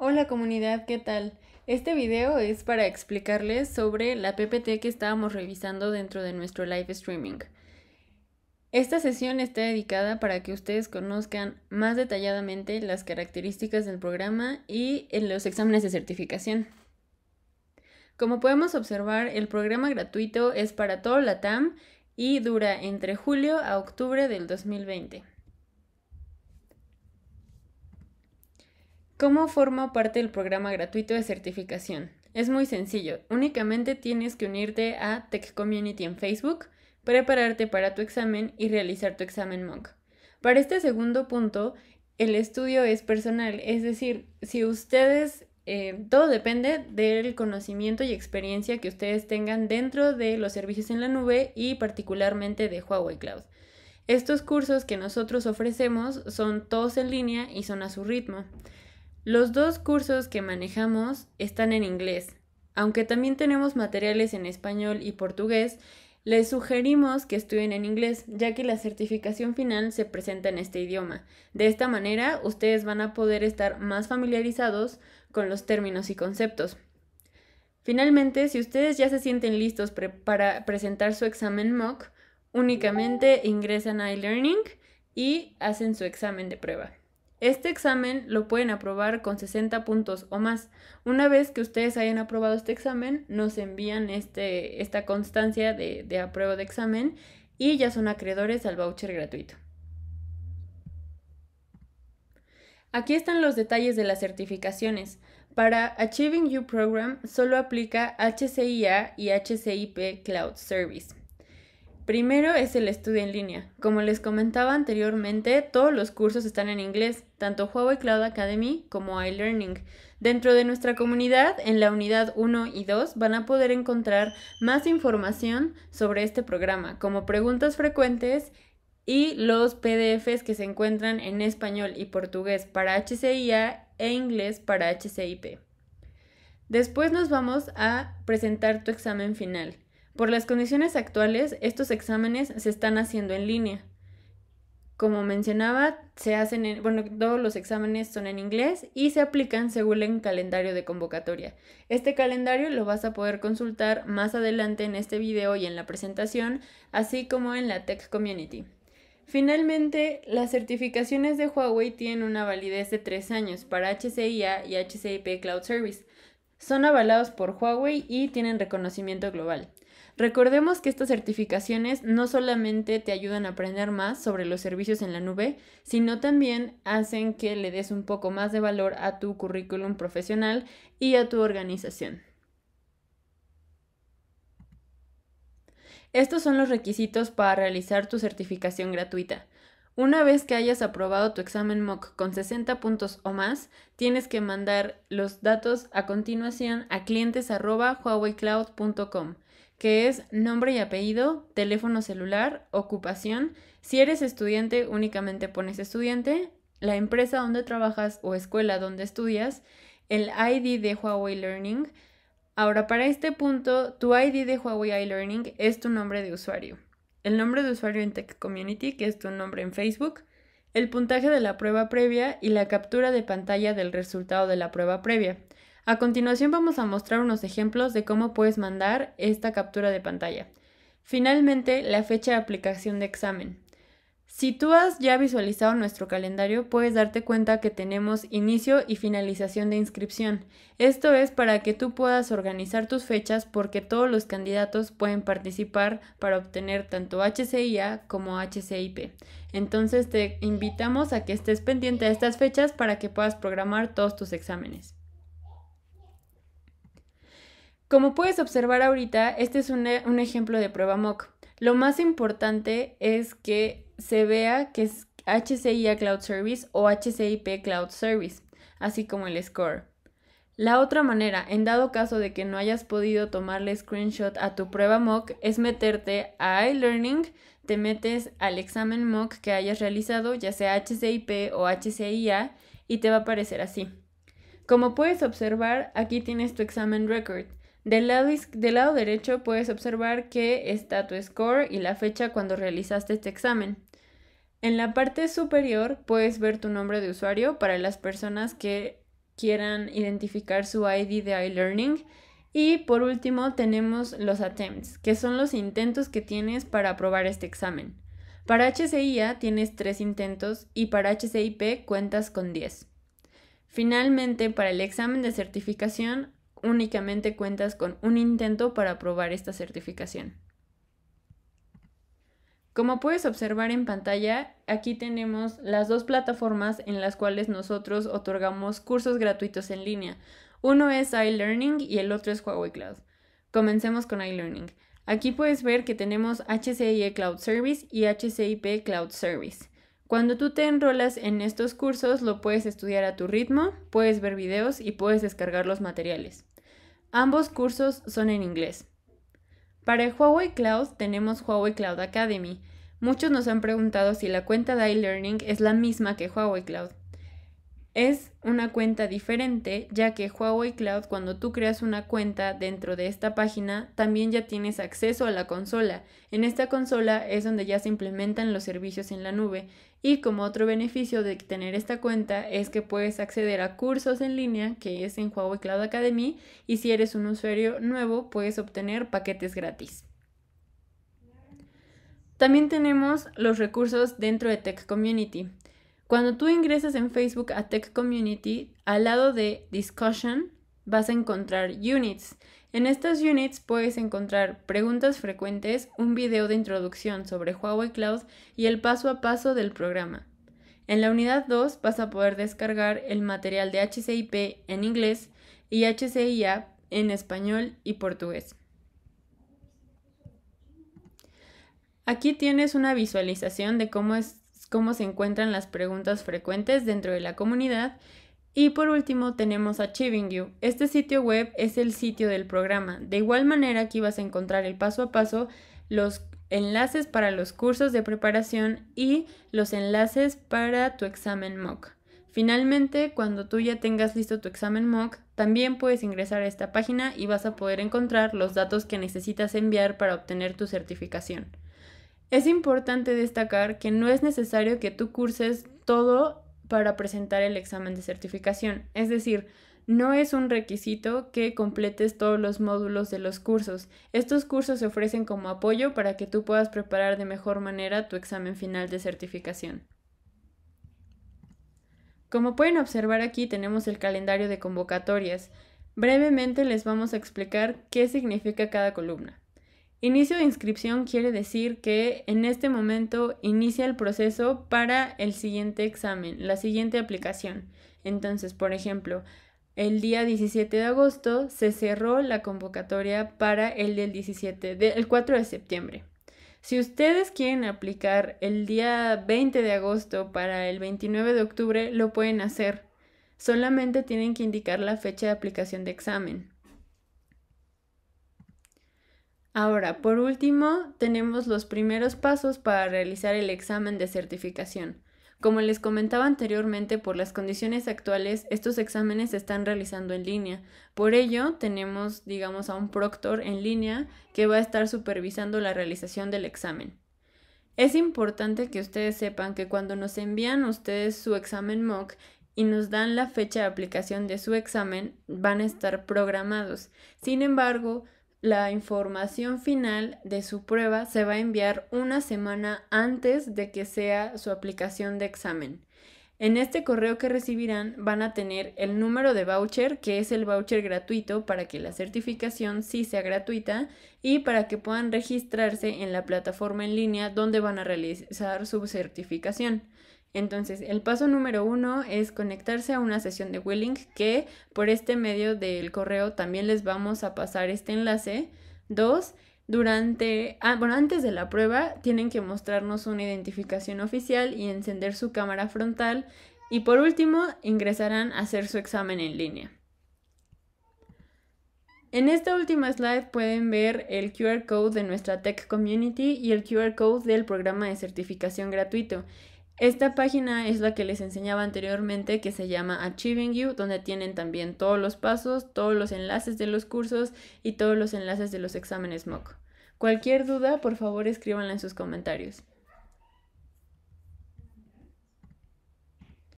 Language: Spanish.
Hola comunidad, ¿qué tal? Este video es para explicarles sobre la PPT que estábamos revisando dentro de nuestro live streaming. Esta sesión está dedicada para que ustedes conozcan más detalladamente las características del programa y en eh, los exámenes de certificación. Como podemos observar, el programa gratuito es para todo la TAM y dura entre julio a octubre del 2020. ¿Cómo forma parte del programa gratuito de certificación? Es muy sencillo, únicamente tienes que unirte a Tech Community en Facebook, prepararte para tu examen y realizar tu examen MOOC. Para este segundo punto, el estudio es personal, es decir, si ustedes, eh, todo depende del conocimiento y experiencia que ustedes tengan dentro de los servicios en la nube y particularmente de Huawei Cloud. Estos cursos que nosotros ofrecemos son todos en línea y son a su ritmo. Los dos cursos que manejamos están en inglés. Aunque también tenemos materiales en español y portugués, les sugerimos que estudien en inglés, ya que la certificación final se presenta en este idioma. De esta manera, ustedes van a poder estar más familiarizados con los términos y conceptos. Finalmente, si ustedes ya se sienten listos para presentar su examen mock, únicamente ingresan a iLearning y hacen su examen de prueba. Este examen lo pueden aprobar con 60 puntos o más. Una vez que ustedes hayan aprobado este examen, nos envían este, esta constancia de, de apruebo de examen y ya son acreedores al voucher gratuito. Aquí están los detalles de las certificaciones. Para Achieving You Program solo aplica HCIA y HCIP Cloud Service. Primero es el estudio en línea. Como les comentaba anteriormente, todos los cursos están en inglés, tanto Huawei Cloud Academy como iLearning. Dentro de nuestra comunidad, en la unidad 1 y 2, van a poder encontrar más información sobre este programa, como preguntas frecuentes y los PDFs que se encuentran en español y portugués para HCIA e inglés para HCIP. Después nos vamos a presentar tu examen final. Por las condiciones actuales, estos exámenes se están haciendo en línea. Como mencionaba, se hacen todos los exámenes son en inglés y se aplican según el calendario de convocatoria. Este calendario lo vas a poder consultar más adelante en este video y en la presentación, así como en la Tech Community. Finalmente, las certificaciones de Huawei tienen una validez de 3 años para HCIA y HCIP Cloud Service. Son avalados por Huawei y tienen reconocimiento global. Recordemos que estas certificaciones no solamente te ayudan a aprender más sobre los servicios en la nube, sino también hacen que le des un poco más de valor a tu currículum profesional y a tu organización. Estos son los requisitos para realizar tu certificación gratuita. Una vez que hayas aprobado tu examen MOOC con 60 puntos o más, tienes que mandar los datos a continuación a clientes.huaweiCloud.com que es nombre y apellido, teléfono celular, ocupación. Si eres estudiante, únicamente pones estudiante, la empresa donde trabajas o escuela donde estudias, el ID de Huawei Learning. Ahora, para este punto, tu ID de Huawei iLearning es tu nombre de usuario, el nombre de usuario en Tech Community, que es tu nombre en Facebook, el puntaje de la prueba previa y la captura de pantalla del resultado de la prueba previa. A continuación vamos a mostrar unos ejemplos de cómo puedes mandar esta captura de pantalla. Finalmente, la fecha de aplicación de examen. Si tú has ya visualizado nuestro calendario, puedes darte cuenta que tenemos inicio y finalización de inscripción. Esto es para que tú puedas organizar tus fechas porque todos los candidatos pueden participar para obtener tanto HCIA como HCIP. Entonces te invitamos a que estés pendiente a estas fechas para que puedas programar todos tus exámenes. Como puedes observar ahorita, este es un, ejemplo de prueba mock. Lo más importante es que se vea que es HCIA Cloud Service o HCIP Cloud Service, así como el score. La otra manera, en dado caso de que no hayas podido tomarle screenshot a tu prueba mock, es meterte a iLearning, te metes al examen mock que hayas realizado, ya sea HCIP o HCIA, y te va a aparecer así. Como puedes observar, aquí tienes tu examen record. Del lado, del lado derecho puedes observar que está tu score y la fecha cuando realizaste este examen. En la parte superior puedes ver tu nombre de usuario para las personas que quieran identificar su ID de iLearning. Y por último tenemos los attempts, que son los intentos que tienes para aprobar este examen. Para HCIA tienes tres intentos y para HCIP cuentas con 10. Finalmente, para el examen de certificación únicamente cuentas con un intento para aprobar esta certificación. Como puedes observar en pantalla, aquí tenemos las dos plataformas en las cuales nosotros otorgamos cursos gratuitos en línea. Uno es iLearning y el otro es Huawei Cloud. Comencemos con iLearning. Aquí puedes ver que tenemos HCIE Cloud Service y HCIP Cloud Service. Cuando tú te enrolas en estos cursos, lo puedes estudiar a tu ritmo, puedes ver videos y puedes descargar los materiales. Ambos cursos son en inglés. Para el Huawei Cloud tenemos Huawei Cloud Academy. Muchos nos han preguntado si la cuenta de iLearning es la misma que Huawei Cloud. Es una cuenta diferente, ya que Huawei Cloud, cuando tú creas una cuenta dentro de esta página, también ya tienes acceso a la consola. En esta consola es donde ya se implementan los servicios en la nube. Y como otro beneficio de tener esta cuenta es que puedes acceder a cursos en línea, que es en Huawei Cloud Academy, y si eres un usuario nuevo, puedes obtener paquetes gratis. También tenemos los recursos dentro de Tech Community. Cuando tú ingresas en Facebook a Tech Community, al lado de Discussion vas a encontrar units. En estas units puedes encontrar preguntas frecuentes, un video de introducción sobre Huawei Cloud y el paso a paso del programa. En la unidad 2 vas a poder descargar el material de HCIP en inglés y HCIA en español y portugués. Aquí tienes una visualización de cómo es cómo se encuentran las preguntas frecuentes dentro de la comunidad. Y por último tenemos Achieving You. Este sitio web es el sitio del programa. De igual manera aquí vas a encontrar el paso a paso, los enlaces para los cursos de preparación y los enlaces para tu examen mock. Finalmente, cuando tú ya tengas listo tu examen mock, también puedes ingresar a esta página y vas a poder encontrar los datos que necesitas enviar para obtener tu certificación. Es importante destacar que no es necesario que tú curses todo para presentar el examen de certificación, es decir, no es un requisito que completes todos los módulos de los cursos. Estos cursos se ofrecen como apoyo para que tú puedas preparar de mejor manera tu examen final de certificación. Como pueden observar aquí tenemos el calendario de convocatorias. Brevemente les vamos a explicar qué significa cada columna. Inicio de inscripción quiere decir que en este momento inicia el proceso para el siguiente examen, la siguiente aplicación. Entonces, por ejemplo, el día 17 de agosto se cerró la convocatoria para el del 4 de septiembre. Si ustedes quieren aplicar el día 20 de agosto para el 29 de octubre, lo pueden hacer. Solamente tienen que indicar la fecha de aplicación de examen. Ahora, por último, tenemos los primeros pasos para realizar el examen de certificación. Como les comentaba anteriormente, por las condiciones actuales, estos exámenes se están realizando en línea. Por ello, tenemos, digamos, a un proctor en línea que va a estar supervisando la realización del examen. Es importante que ustedes sepan que cuando nos envían ustedes su examen MOOC y nos dan la fecha de aplicación de su examen, van a estar programados. Sin embargo, la información final de su prueba se va a enviar una semana antes de que sea su aplicación de examen. En este correo que recibirán van a tener el número de voucher, que es el voucher gratuito para que la certificación sí sea gratuita y para que puedan registrarse en la plataforma en línea donde van a realizar su certificación. Entonces, el paso número uno es conectarse a una sesión de willing que por este medio del correo también les vamos a pasar este enlace. Dos, durante, ah, bueno, antes de la prueba tienen que mostrarnos una identificación oficial y encender su cámara frontal. Y por último, ingresarán a hacer su examen en línea. En esta última slide pueden ver el QR code de nuestra Tech Community y el QR code del programa de certificación gratuito. Esta página es la que les enseñaba anteriormente que se llama Achieving You, donde tienen también todos los pasos, todos los enlaces de los cursos y todos los enlaces de los exámenes MOOC. Cualquier duda, por favor escríbanla en sus comentarios.